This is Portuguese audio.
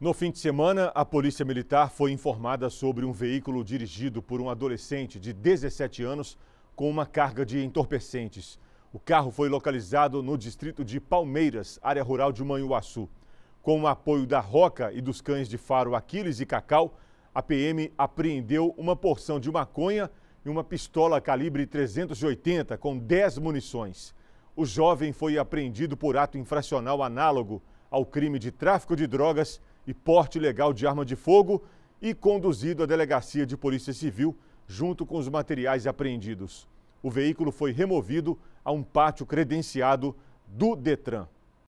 No fim de semana, a Polícia Militar foi informada sobre um veículo dirigido por um adolescente de 17 anos com uma carga de entorpecentes. O carro foi localizado no distrito de Palmeiras, área rural de Manhuaçu. Com o apoio da Roca e dos cães de faro Aquiles e Cacau, a PM apreendeu uma porção de maconha e uma pistola calibre 380 com 10 munições. O jovem foi apreendido por ato infracional análogo ao crime de tráfico de drogas e porte legal de arma de fogo e conduzido à delegacia de polícia civil junto com os materiais apreendidos. O veículo foi removido a um pátio credenciado do Detran.